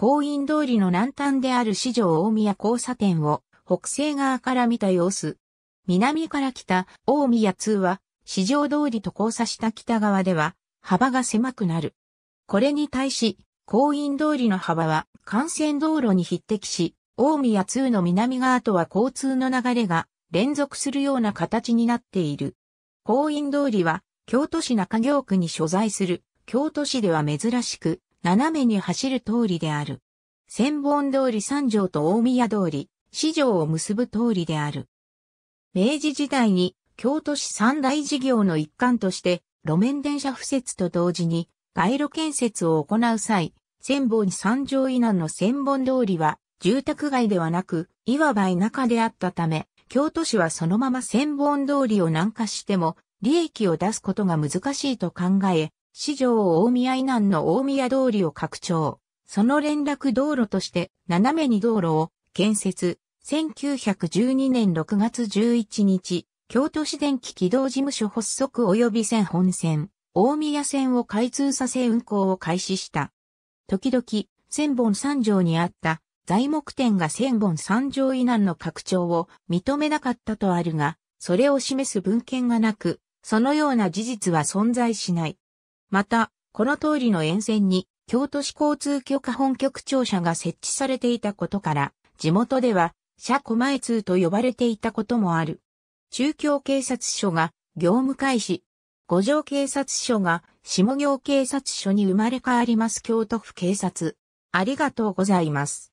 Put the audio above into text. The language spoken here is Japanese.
公園通りの南端である市場大宮交差点を北西側から見た様子。南から来た大宮通は市場通りと交差した北側では幅が狭くなる。これに対し公園通りの幅は幹線道路に匹敵し、大宮通の南側とは交通の流れが連続するような形になっている。公園通りは京都市中京区に所在する京都市では珍しく斜めに走る通りである。千本通り三条と大宮通り、四条を結ぶ通りである。明治時代に京都市三大事業の一環として路面電車敷設と同時に街路建設を行う際、千本三条以南の千本通りは住宅街ではなく、いわば田舎であったため、京都市はそのまま千本通りを南下しても利益を出すことが難しいと考え、市場大宮以南の大宮通りを拡張。その連絡道路として斜めに道路を建設。1912年6月11日、京都市電気軌道事務所発足及び線本線、大宮線を開通させ運行を開始した。時々、千本三条にあった材木店が千本三条以南の拡張を認めなかったとあるが、それを示す文献がなく、そのような事実は存在しない。また、この通りの沿線に京都市交通許可本局庁舎が設置されていたことから、地元では、車庫前通と呼ばれていたこともある。中京警察署が業務開始。五条警察署が下行警察署に生まれ変わります京都府警察。ありがとうございます。